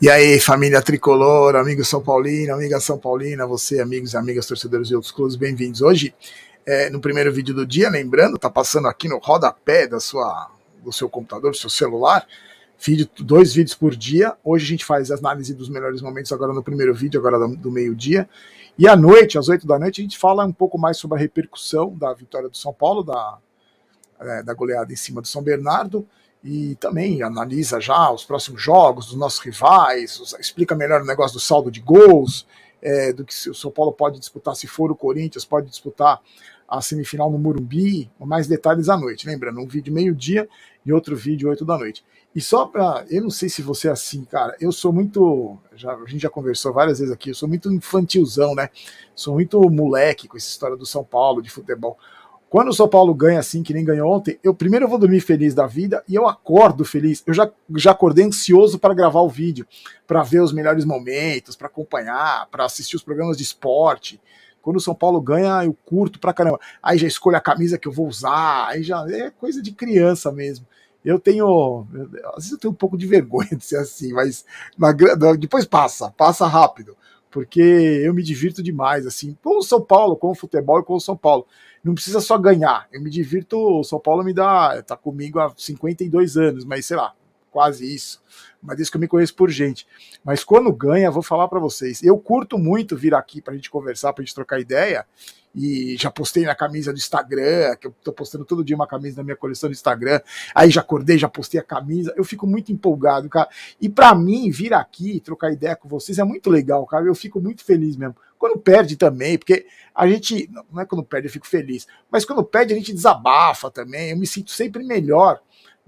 E aí, família tricolor, amigo São Paulino, amiga São Paulina, você, amigos e amigas torcedores de outros clubes, bem-vindos. Hoje, é, no primeiro vídeo do dia, lembrando, tá passando aqui no rodapé da sua, do seu computador, do seu celular, vídeo, dois vídeos por dia. Hoje a gente faz as análises dos melhores momentos, agora no primeiro vídeo, agora do, do meio-dia. E à noite, às oito da noite, a gente fala um pouco mais sobre a repercussão da vitória do São Paulo, da, é, da goleada em cima do São Bernardo e também analisa já os próximos jogos dos nossos rivais, explica melhor o negócio do saldo de gols, é, do que o São Paulo pode disputar se for o Corinthians, pode disputar a semifinal no Murumbi, mais detalhes à noite. Lembrando, um vídeo meio-dia e outro vídeo oito da noite. E só para, eu não sei se você é assim, cara, eu sou muito, já, a gente já conversou várias vezes aqui, eu sou muito infantilzão, né? Sou muito moleque com essa história do São Paulo de futebol. Quando o São Paulo ganha assim, que nem ganhou ontem, eu primeiro eu vou dormir feliz da vida e eu acordo feliz. Eu já, já acordei ansioso para gravar o vídeo, para ver os melhores momentos, para acompanhar, para assistir os programas de esporte. Quando o São Paulo ganha, eu curto pra caramba. Aí já escolho a camisa que eu vou usar, aí já é coisa de criança mesmo. Eu tenho, às vezes eu tenho um pouco de vergonha de ser assim, mas na, depois passa, passa rápido porque eu me divirto demais, assim, com o São Paulo, com o futebol e com o São Paulo. Não precisa só ganhar, eu me divirto, o São Paulo me dá, tá comigo há 52 anos, mas sei lá, quase isso, mas diz que eu me conheço por gente. Mas quando ganha, vou falar para vocês. Eu curto muito vir aqui para a gente conversar, para a gente trocar ideia. E já postei na camisa do Instagram, que eu estou postando todo dia uma camisa na minha coleção do Instagram. Aí já acordei, já postei a camisa. Eu fico muito empolgado, cara. E para mim, vir aqui trocar ideia com vocês é muito legal, cara. Eu fico muito feliz mesmo. Quando perde também, porque a gente. Não é quando perde, eu fico feliz. Mas quando perde, a gente desabafa também. Eu me sinto sempre melhor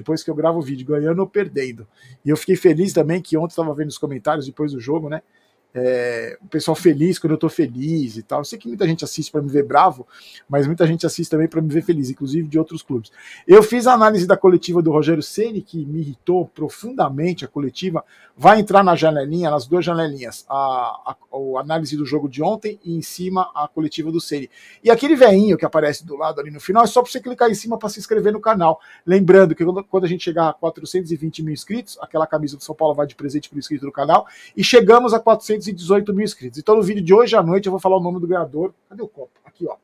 depois que eu gravo o vídeo, ganhando ou perdendo. E eu fiquei feliz também que ontem estava vendo os comentários depois do jogo, né? é, o pessoal feliz quando eu tô feliz e tal. Eu sei que muita gente assiste para me ver bravo, mas muita gente assiste também para me ver feliz, inclusive de outros clubes. Eu fiz a análise da coletiva do Rogério Ceni que me irritou profundamente a coletiva. Vai entrar na janelinha, nas duas janelinhas, a, a, a análise do jogo de ontem e em cima a coletiva do Ceni. E aquele veinho que aparece do lado ali no final é só para você clicar em cima para se inscrever no canal. Lembrando que quando, quando a gente chegar a 420 mil inscritos, aquela camisa do São Paulo vai de presente para o inscrito do canal e chegamos a 400 218 mil inscritos. Então, no vídeo de hoje à noite, eu vou falar o nome do ganhador. Cadê o copo? Aqui, ó.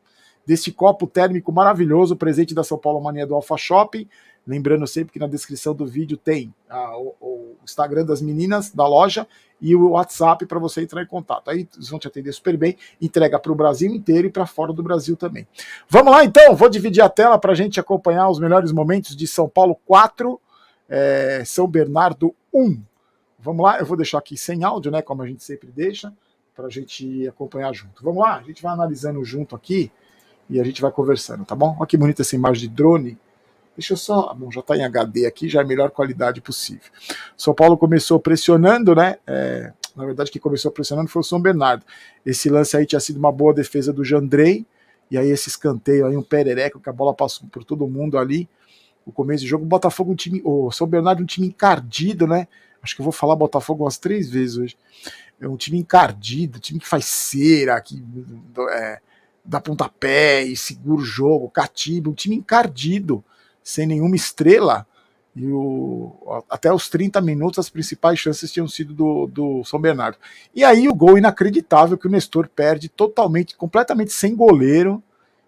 Desse copo térmico maravilhoso, presente da São Paulo Mania do Alpha Shopping. Lembrando sempre que na descrição do vídeo tem a, ah, o, o, Instagram das meninas da loja e o WhatsApp para você entrar em contato. Aí eles vão te atender super bem, entrega para o Brasil inteiro e para fora do Brasil também. Vamos lá então, vou dividir a tela para a gente acompanhar os melhores momentos de São Paulo 4, é, eh, São Bernardo 1. Vamos lá, eu vou deixar aqui sem áudio, né? Como a gente sempre deixa, para a gente acompanhar junto. Vamos lá, a gente vai analisando junto aqui e a gente vai conversando, tá bom? Olha que bonita essa imagem de drone. Deixa eu só. Ah, bom, já está em HD aqui, já é a melhor qualidade possível. São Paulo começou pressionando, né? É, na verdade, quem começou pressionando foi o São Bernardo. Esse lance aí tinha sido uma boa defesa do Jandrei. E aí esse escanteio aí, um perereco, que a bola passou por todo mundo ali. O começo de jogo, o Botafogo, um time. O São Bernardo, um time encardido, né? Acho que eu vou falar Botafogo umas três vezes hoje. É um time encardido, time que faz cera, que é, dá pontapé e segura o jogo, catiba, um time encardido, sem nenhuma estrela. E o, até os 30 minutos as principais chances tinham sido do, do São Bernardo. E aí o gol inacreditável que o Nestor perde totalmente, completamente sem goleiro.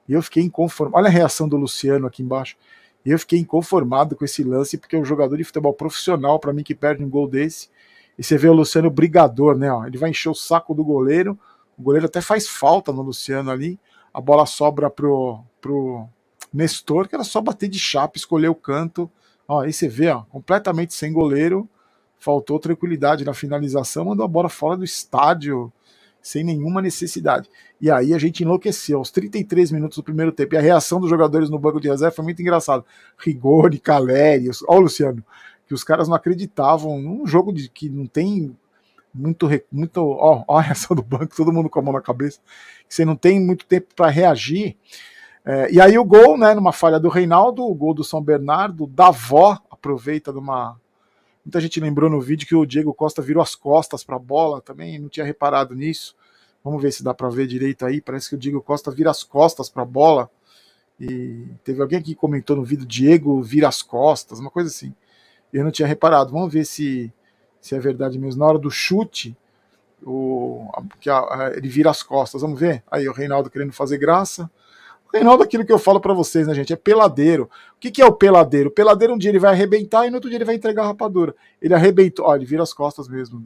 E eu fiquei inconforme. Olha a reação do Luciano aqui embaixo. E eu fiquei inconformado com esse lance, porque é um jogador de futebol profissional, para mim, que perde um gol desse. E você vê o Luciano brigador, né? Ó, ele vai encher o saco do goleiro. O goleiro até faz falta no Luciano ali. A bola sobra pro, pro Nestor, que era só bater de chapa, escolher o canto. Ó, aí você vê, ó, completamente sem goleiro. Faltou tranquilidade na finalização, mandou a bola fora do estádio sem nenhuma necessidade. E aí a gente enlouqueceu aos 33 minutos do primeiro tempo. E a reação dos jogadores no banco de reserva foi muito engraçada. Rigoni, Caleri, ó o Luciano, que os caras não acreditavam num jogo de que não tem muito muito ó, ó a reação do banco, todo mundo com a mão na cabeça, que você não tem muito tempo para reagir. É, e aí o gol, né, numa falha do Reinaldo, o gol do São Bernardo, Davó aproveita de uma Muita gente lembrou no vídeo que o Diego Costa virou as costas para a bola também, não tinha reparado nisso. Vamos ver se dá para ver direito aí. Parece que o Diego Costa vira as costas para a bola. E teve alguém que comentou no vídeo Diego vira as costas, uma coisa assim. Eu não tinha reparado. Vamos ver se, se é verdade mesmo. Na hora do chute, o, que a, a, ele vira as costas. Vamos ver? Aí o Reinaldo querendo fazer graça. Reinaldo, aquilo que eu falo para vocês, né, gente? É peladeiro. O que, que é o peladeiro? O peladeiro, um dia ele vai arrebentar e no outro dia ele vai entregar a rapadura. Ele arrebentou. Olha, ele vira as costas mesmo,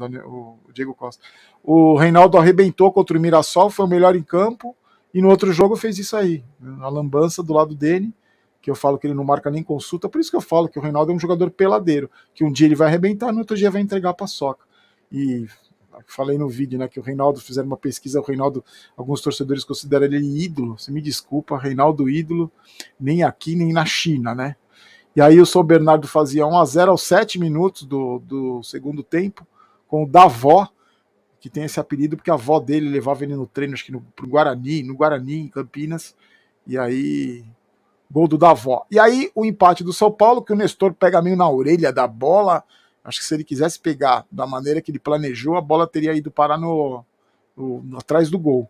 o Diego Costa. O Reinaldo arrebentou contra o Mirassol, foi o melhor em campo. E no outro jogo fez isso aí. A lambança do lado dele, que eu falo que ele não marca nem consulta. Por isso que eu falo que o Reinaldo é um jogador peladeiro. Que um dia ele vai arrebentar e no outro dia vai entregar a paçoca. E falei no vídeo, né, que o Reinaldo fizeram uma pesquisa, o Reinaldo, alguns torcedores consideram ele ídolo, Você me desculpa, Reinaldo ídolo, nem aqui, nem na China, né? E aí o São Bernardo fazia 1 a 0 aos 7 minutos do, do segundo tempo, com o Davó, que tem esse apelido porque a avó dele levava ele no treino, acho que no pro Guarani, no Guarani, em Campinas, e aí gol do Davó. E aí o empate do São Paulo, que o Nestor pega meio na orelha da bola, Acho que se ele quisesse pegar da maneira que ele planejou, a bola teria ido parar no, no, no atrás do gol.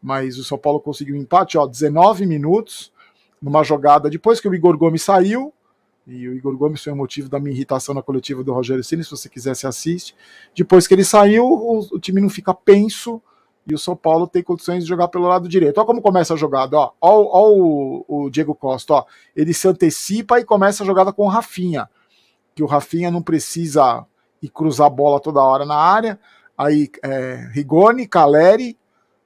Mas o São Paulo conseguiu um empate, ó, 19 minutos, numa jogada depois que o Igor Gomes saiu, e o Igor Gomes foi o motivo da minha irritação na coletiva do Rogério Ceni, se você quiser se assiste. Depois que ele saiu, o, o, time não fica penso e o São Paulo tem condições de jogar pelo lado direito. Olha como começa a jogada, ó. Ó, o, o Diego Costa, ó. Ele se antecipa e começa a jogada com o Rafinha que o Rafinha não precisa ir cruzar a bola toda hora na área. Aí é, Rigoni, Caleri,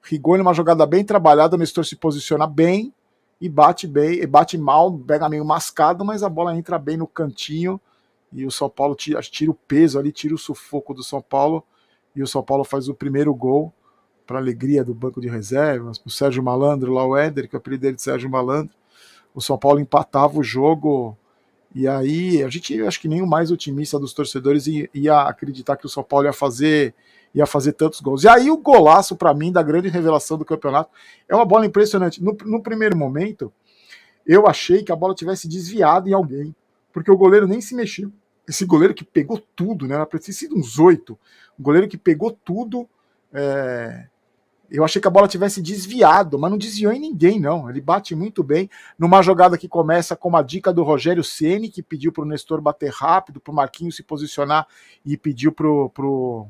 Rigoni, uma jogada bem trabalhada, o Nestor se posiciona bem e bate bem, e bate mal, pega meio mascado, mas a bola entra bem no cantinho e o São Paulo tira, tira o peso ali, tira o sufoco do São Paulo e o São Paulo faz o primeiro gol para alegria do banco de reservas, o Sérgio Malandro, lá o Éder, que é o apelido dele de Sérgio Malandro. O São Paulo empatava o jogo e aí a gente, acho que nem o mais otimista dos torcedores ia, acreditar que o São Paulo ia fazer ia fazer tantos gols. E aí o golaço, para mim, da grande revelação do campeonato, é uma bola impressionante. No, no primeiro momento, eu achei que a bola tivesse desviado em alguém, porque o goleiro nem se mexeu. Esse goleiro que pegou tudo, né? Era preciso sido uns oito. O goleiro que pegou tudo. É... Eu achei que a bola tivesse desviado, mas não desviou em ninguém, não. Ele bate muito bem. Numa jogada que começa com uma dica do Rogério Ceni que pediu para o Nestor bater rápido, para o Marquinhos se posicionar e pediu para o pro,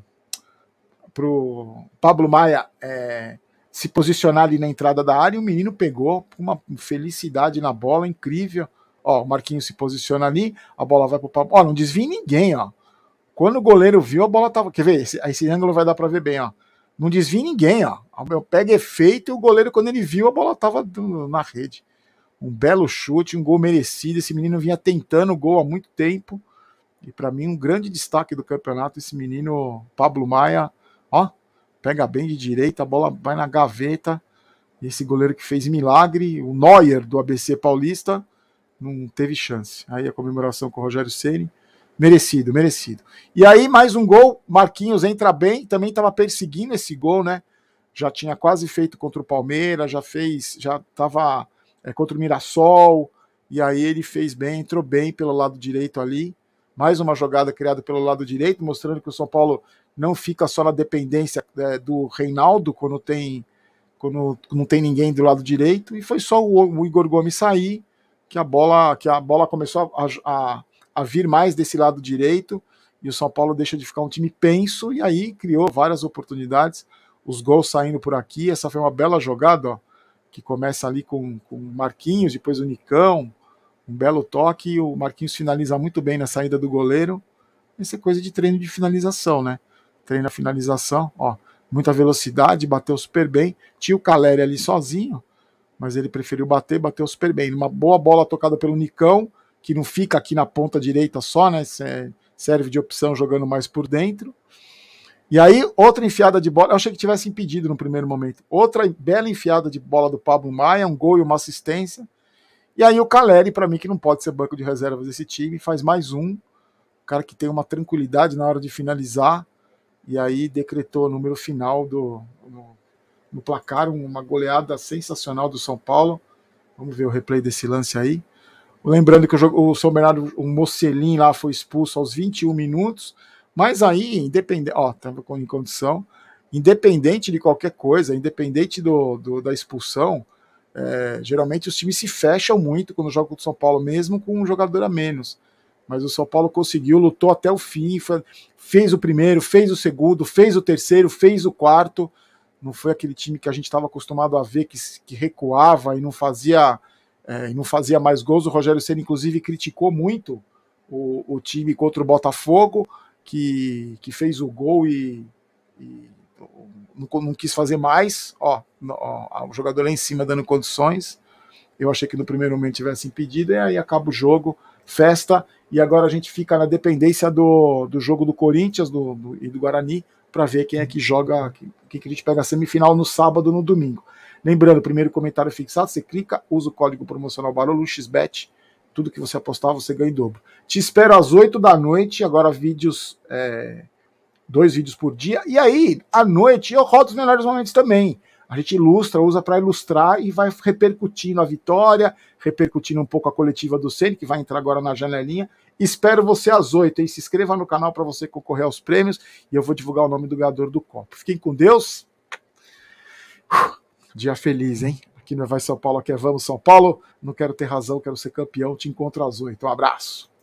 pro Pablo Maia é, se posicionar ali na entrada da área. E o menino pegou uma felicidade na bola incrível. Ó, o Marquinhos se posiciona ali, a bola vai para o Pablo. Ó, não desvia em ninguém, ó. Quando o goleiro viu, a bola tava. Quer ver? Esse, esse ângulo vai dar para ver bem, ó não desvia ninguém, ó. O pega efeito e o goleiro, quando ele viu, a bola tava na rede. Um belo chute, um gol merecido. Esse menino vinha tentando o gol há muito tempo. E para mim, um grande destaque do campeonato, esse menino Pablo Maia, ó, pega bem de direita, a bola vai na gaveta. Esse goleiro que fez milagre, o Neuer do ABC Paulista, não teve chance. Aí a comemoração com o Rogério Ceni Merecido, merecido. E aí, mais um gol. Marquinhos entra bem, também estava perseguindo esse gol, né? Já tinha quase feito contra o Palmeiras, já fez, já estava é, contra o Mirassol. E aí ele fez bem, entrou bem pelo lado direito ali. Mais uma jogada criada pelo lado direito, mostrando que o São Paulo não fica só na dependência é, do Reinaldo quando tem quando não tem ninguém do lado direito. E foi só o, o Igor Gomes sair que a bola que a bola começou a, a a vir mais desse lado direito e o São Paulo deixa de ficar um time penso e aí criou várias oportunidades, os gols saindo por aqui. Essa foi uma bela jogada, ó, que começa ali com, com Marquinhos, depois o Nicão, um belo toque. E o Marquinhos finaliza muito bem na saída do goleiro. Isso é coisa de treino de finalização, né? Treino a finalização, ó, muita velocidade, bateu super bem. Tinha o Caleri ali sozinho, mas ele preferiu bater, bateu super bem. Uma boa bola tocada pelo Nicão que não fica aqui na ponta direita só, né? Serve de opção jogando mais por dentro. E aí, outra enfiada de bola. Eu achei que tivesse impedido no primeiro momento. Outra bela enfiada de bola do Pablo Maia, um gol e uma assistência. E aí, o Caleri, para mim, que não pode ser banco de reservas desse time, faz mais um. O cara que tem uma tranquilidade na hora de finalizar. E aí, decretou o número final do, no, no placar, uma goleada sensacional do São Paulo. Vamos ver o replay desse lance aí. Lembrando que o, jogo, o São Bernardo, o Mocelin lá foi expulso aos 21 minutos, mas aí, independente, ó, estava tá em condição, independente de qualquer coisa, independente do, do da expulsão, é, geralmente os times se fecham muito quando jogam contra o São Paulo, mesmo com um jogador a menos. Mas o São Paulo conseguiu, lutou até o fim, foi, fez o primeiro, fez o segundo, fez o terceiro, fez o quarto. Não foi aquele time que a gente estava acostumado a ver que, que recuava e não fazia é, e não fazia mais gols. O Rogério Senna, inclusive, criticou muito o, o time contra o Botafogo, que, que fez o gol e, e não, não, quis fazer mais. Ó, ó, ah, o jogador lá em cima dando condições. Eu achei que no primeiro momento tivesse impedido, e aí acaba o jogo, festa, e agora a gente fica na dependência do, do jogo do Corinthians do, do e do Guarani para ver quem é que joga, que, que a gente pega a semifinal no sábado no domingo. Lembrando, primeiro comentário fixado, você clica, usa o código promocional Barolo XBET, tudo que você apostar você ganha em dobro. Te espero às 8 da noite, agora vídeos, é, dois vídeos por dia, e aí, à noite, eu rodo os melhores momentos também. A gente ilustra, usa para ilustrar e vai repercutindo a vitória, repercutindo um pouco a coletiva do Ceni, que vai entrar agora na janelinha. Espero você às oito, hein? Se inscreva no canal para você concorrer aos prêmios e eu vou divulgar o nome do ganhador do copo. Fiquem com Deus. Uh! dia feliz, hein? Aqui no Vai São Paulo, aqui é Vamos São Paulo. Não quero ter razão, quero ser campeão. Te encontro às oito. Um abraço.